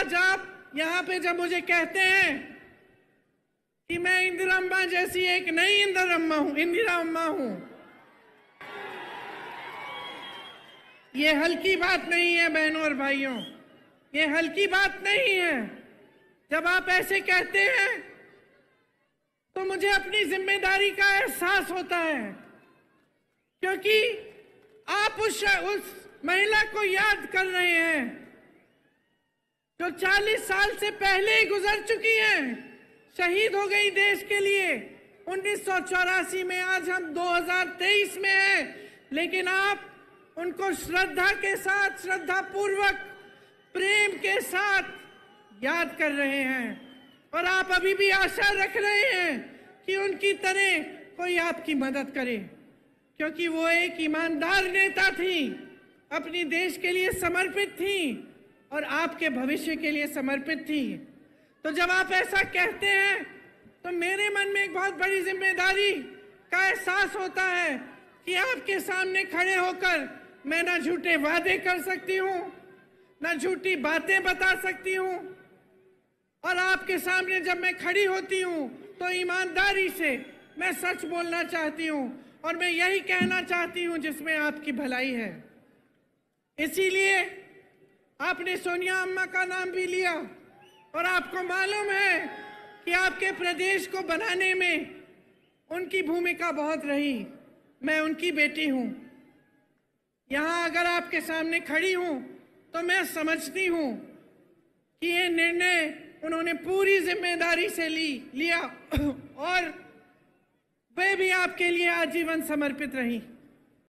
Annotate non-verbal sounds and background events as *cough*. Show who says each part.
Speaker 1: आज आप यहाँ पे जब मुझे कहते हैं कि मैं इंदिरा अम्मा जैसी एक नई इंदिरा अम्मा हूं इंदिरा अम्मा हूं ये हल्की बात नहीं है बहनों और भाइयों ये हल्की बात नहीं है जब आप ऐसे कहते हैं तो मुझे अपनी जिम्मेदारी का एहसास होता है क्योंकि आप उस उस महिला को याद कर रहे हैं चालीस साल से पहले ही गुजर चुकी हैं शहीद हो गई देश के लिए उन्नीस में आज हम 2023 में हैं लेकिन आप उनको श्रद्धा के साथ श्रद्धा पूर्वक प्रेम के साथ याद कर रहे हैं और आप अभी भी आशा रख रहे हैं कि उनकी तरह कोई आपकी मदद करे क्योंकि वो एक ईमानदार नेता थी अपनी देश के लिए समर्पित थी और आपके भविष्य के लिए समर्पित थी तो जब आप ऐसा कहते हैं तो मेरे मन में एक बहुत बड़ी जिम्मेदारी का एहसास होता है कि आपके सामने खड़े होकर मैं ना झूठे वादे कर सकती हूँ ना झूठी बातें बता सकती हूँ और आपके सामने जब मैं खड़ी होती हूँ तो ईमानदारी से मैं सच बोलना चाहती हूँ और मैं यही कहना चाहती हूँ जिसमें आपकी भलाई है इसीलिए आपने सोनिया अम्मा का नाम भी लिया और आपको मालूम है कि आपके प्रदेश को बनाने में उनकी भूमिका बहुत रही मैं उनकी बेटी हूँ यहाँ अगर आपके सामने खड़ी हूँ तो मैं समझती हूँ कि ये निर्णय उन्होंने पूरी जिम्मेदारी से ली लिया *coughs* और वे भी आपके लिए आजीवन समर्पित रही